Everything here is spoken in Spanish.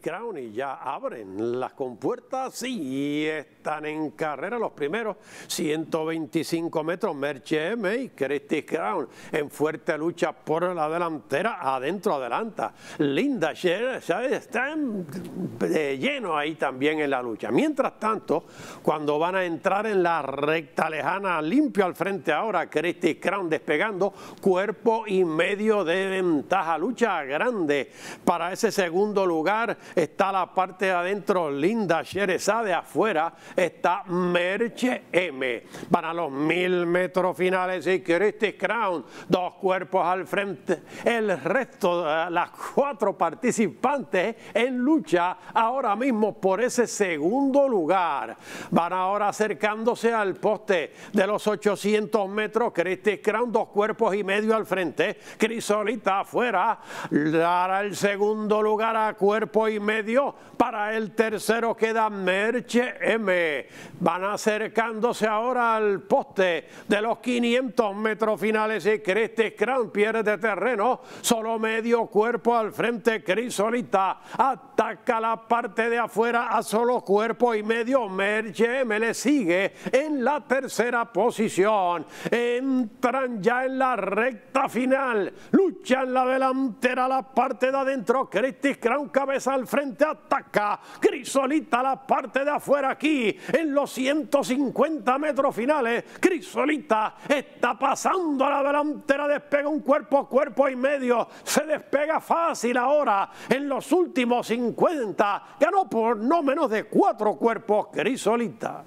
Crown y ya abren las compuertas y están en carrera los primeros 125 metros Merche M y Crete Crown en fuerte lucha por la delantera adentro adelanta Linda están está lleno ahí también en la lucha mientras tanto cuando van a entrar en la recta lejana limpio al frente ahora christie Crown despegando cuerpo y medio de ventaja lucha grande para ese segundo lugar está la parte de adentro linda, de Afuera está Merche M. Para los mil metros finales y Christy Crown, dos cuerpos al frente. El resto, de las cuatro participantes en lucha ahora mismo por ese segundo lugar. Van ahora acercándose al poste de los 800 metros. Christy Crown, dos cuerpos y medio al frente. Crisolita afuera. Lara el segundo lugar a cuerpo y medio. Para el tercero queda Merche M. Van acercándose ahora al poste de los 500 metros finales y Creste Scrum pierde terreno. Solo medio cuerpo al frente Crisolita. Ataca la parte de afuera a solo cuerpo y medio. Merche M le sigue en la tercera posición. Entran ya en la recta final. Luchan la delantera la parte de adentro. Betis Crown cabeza al frente, ataca. Crisolita la parte de afuera aquí, en los 150 metros finales. Crisolita está pasando a la delantera, despega un cuerpo a cuerpo y medio. Se despega fácil ahora en los últimos 50. Ganó por no menos de cuatro cuerpos Crisolita.